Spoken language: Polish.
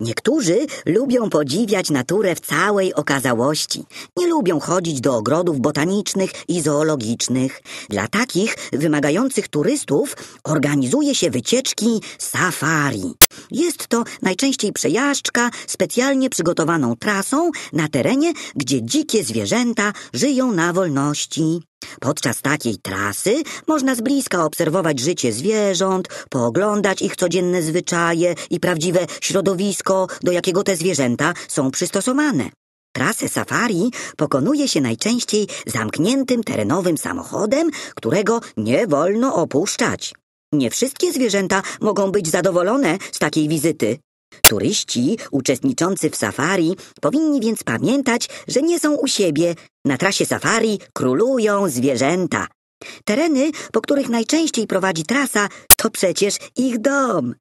Niektórzy lubią podziwiać naturę w całej okazałości. Nie lubią chodzić do ogrodów botanicznych i zoologicznych. Dla takich wymagających turystów organizuje się wycieczki safari. Jest to najczęściej przejażdżka specjalnie przygotowaną trasą na terenie, gdzie dzikie zwierzęta żyją na wolności. Podczas takiej trasy można z bliska obserwować życie zwierząt, pooglądać ich codzienne zwyczaje i prawdziwe środowisko, do jakiego te zwierzęta są przystosowane. Trasę safari pokonuje się najczęściej zamkniętym terenowym samochodem, którego nie wolno opuszczać. Nie wszystkie zwierzęta mogą być zadowolone z takiej wizyty. Turyści uczestniczący w safari powinni więc pamiętać, że nie są u siebie. Na trasie safari królują zwierzęta. Tereny, po których najczęściej prowadzi trasa, to przecież ich dom.